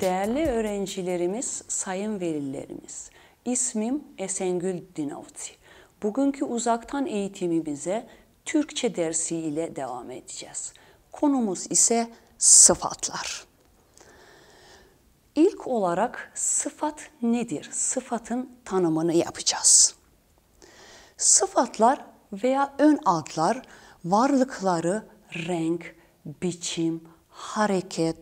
Değerli öğrencilerimiz, sayın velilerimiz, ismim Esengül Dinovti. Bugünkü uzaktan eğitimimize Türkçe dersi ile devam edeceğiz. Konumuz ise sıfatlar. İlk olarak sıfat nedir? Sıfatın tanımını yapacağız. Sıfatlar veya ön adlar varlıkları renk, biçim, hareket,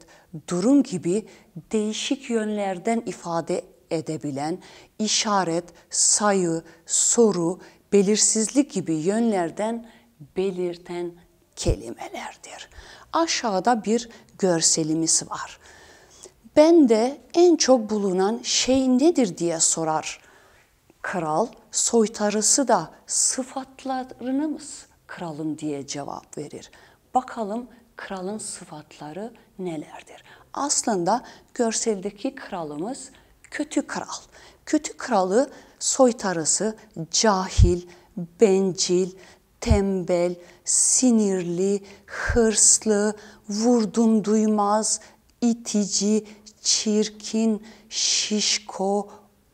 durum gibi değişik yönlerden ifade edebilen işaret, sayı, soru, belirsizlik gibi yönlerden belirten kelimelerdir. Aşağıda bir görselimiz var. Ben de en çok bulunan şey nedir diye sorar Kral soytarısı da sıfatlarınız kralın diye cevap verir. Bakalım kralın sıfatları nelerdir? Aslında görseldeki kralımız kötü kral. Kötü kralı soytarısı cahil, bencil, tembel, sinirli, hırslı, vurdum duymaz, itici, çirkin, şişko,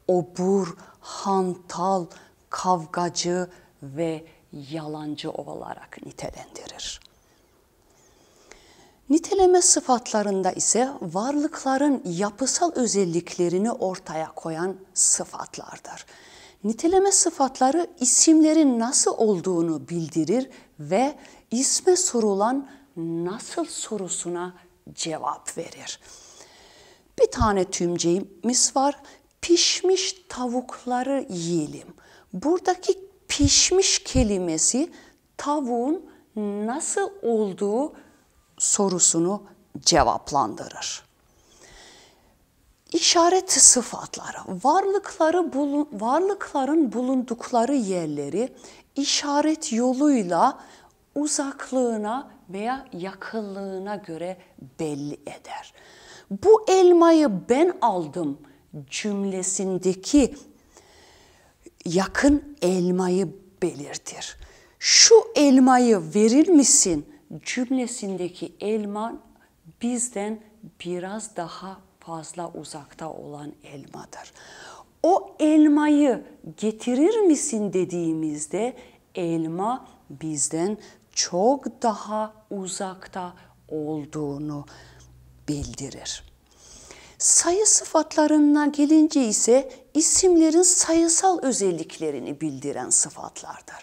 obur, hantal, kavgacı ve yalancı olarak nitelendirir. Niteleme sıfatlarında ise varlıkların yapısal özelliklerini ortaya koyan sıfatlardır. Niteleme sıfatları isimlerin nasıl olduğunu bildirir ve isme sorulan nasıl sorusuna cevap verir. Bir tane tümcemiz var, pişmiş tavukları yiyelim. Buradaki pişmiş kelimesi tavuğun nasıl olduğu sorusunu cevaplandırır. İşaret sıfatları, varlıkları bulun, varlıkların bulundukları yerleri işaret yoluyla uzaklığına veya yakınlığına göre belli eder. Bu elmayı ben aldım cümlesindeki yakın elmayı belirtir. Şu elmayı verir misin cümlesindeki elma bizden biraz daha fazla uzakta olan elmadır. O elmayı getirir misin dediğimizde elma bizden çok daha uzakta olduğunu bildirir. Sayı sıfatlarına gelince ise isimlerin sayısal özelliklerini bildiren sıfatlardır.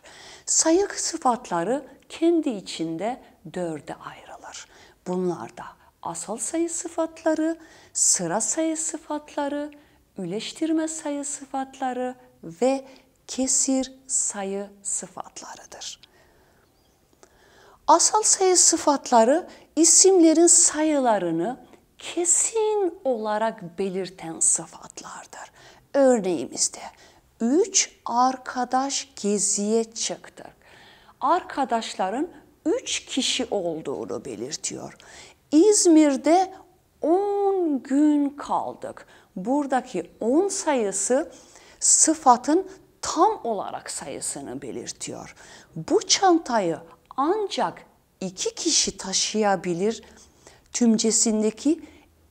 Sayı sıfatları kendi içinde dörde ayrılır. Bunlar da asal sayı sıfatları, sıra sayı sıfatları, üleştirme sayı sıfatları ve kesir sayı sıfatlarıdır. Asal sayı sıfatları isimlerin sayılarını kesin olarak belirten sıfatlardır. Örneğimizde üç arkadaş geziye çıktık. Arkadaşların üç kişi olduğunu belirtiyor. İzmir'de on gün kaldık. Buradaki on sayısı sıfatın tam olarak sayısını belirtiyor. Bu çantayı ancak iki kişi taşıyabilir tümcesindeki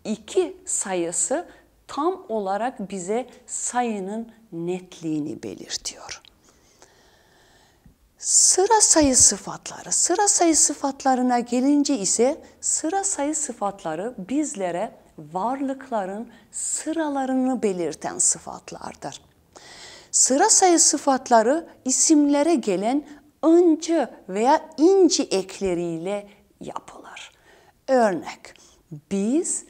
2 sayısı tam olarak bize sayının netliğini belirtiyor. Sıra sayı sıfatları. Sıra sayı sıfatlarına gelince ise sıra sayı sıfatları bizlere varlıkların sıralarını belirten sıfatlardır. Sıra sayı sıfatları isimlere gelen öncü veya inci ekleriyle yapılır. Örnek, biz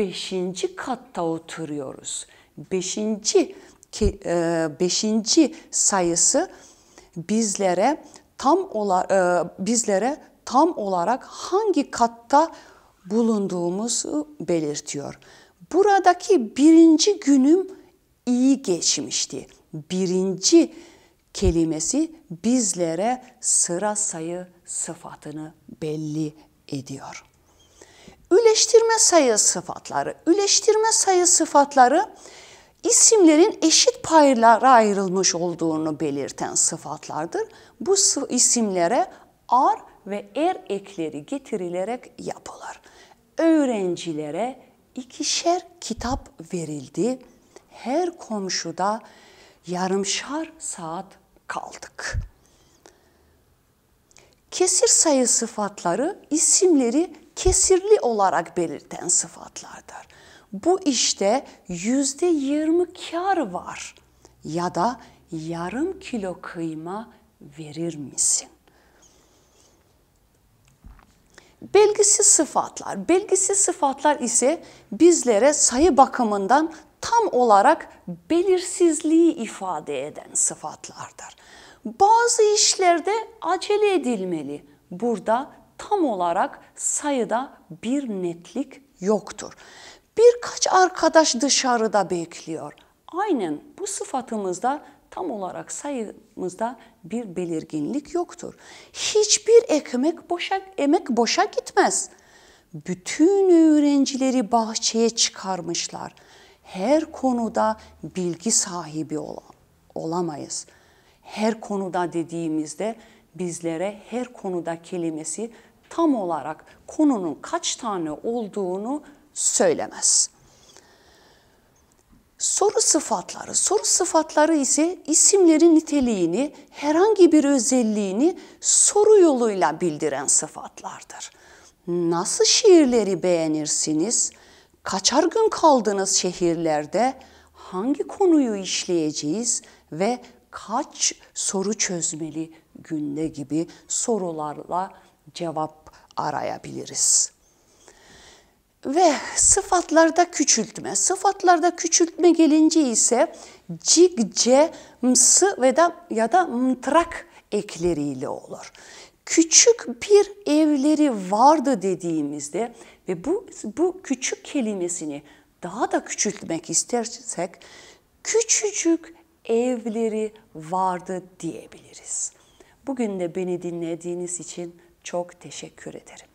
beşinci katta oturuyoruz. Beşinci, e, beşinci sayısı bizlere tam ola, e, bizlere tam olarak hangi katta bulunduğumuzu belirtiyor. Buradaki birinci günüm iyi geçmişti. Birinci kelimesi bizlere sıra sayı sıfatını belli ediyor. Üleştirme sayı sıfatları. Üleştirme sayı sıfatları isimlerin eşit paylara ayrılmış olduğunu belirten sıfatlardır. Bu isimlere ar ve er ekleri getirilerek yapılır. Öğrencilere ikişer kitap verildi. Her komşuda yarımşar saat kaldık. Kesir sayı sıfatları isimleri kesirli olarak belirten sıfatlardır. Bu işte yüzde yirmi kar var ya da yarım kilo kıyma verir misin? Belgisiz sıfatlar. Belgisiz sıfatlar ise bizlere sayı bakımından tam olarak belirsizliği ifade eden sıfatlardır. Bazı işlerde acele edilmeli. Burada tam olarak sayıda bir netlik yoktur. Birkaç arkadaş dışarıda bekliyor. Aynen bu sıfatımızda tam olarak sayımızda bir belirginlik yoktur. Hiçbir ekmek boşa, emek boşa gitmez. Bütün öğrencileri bahçeye çıkarmışlar. Her konuda bilgi sahibi olan, olamayız. Her konuda dediğimizde bizlere her konuda kelimesi tam olarak konunun kaç tane olduğunu söylemez. Soru sıfatları. Soru sıfatları ise isimlerin niteliğini, herhangi bir özelliğini soru yoluyla bildiren sıfatlardır. Nasıl şiirleri beğenirsiniz? Kaçar gün kaldınız şehirlerde? Hangi konuyu işleyeceğiz ve kaç soru çözmeli günde gibi sorularla cevap arayabiliriz. Ve sıfatlarda küçültme. Sıfatlarda küçültme gelince ise cig, c, msı ve da, ya da mtrak ekleriyle olur. Küçük bir evleri vardı dediğimizde ve bu, bu küçük kelimesini daha da küçültmek istersek küçücük evleri vardı diyebiliriz. Bugün de beni dinlediğiniz için çok teşekkür ederim.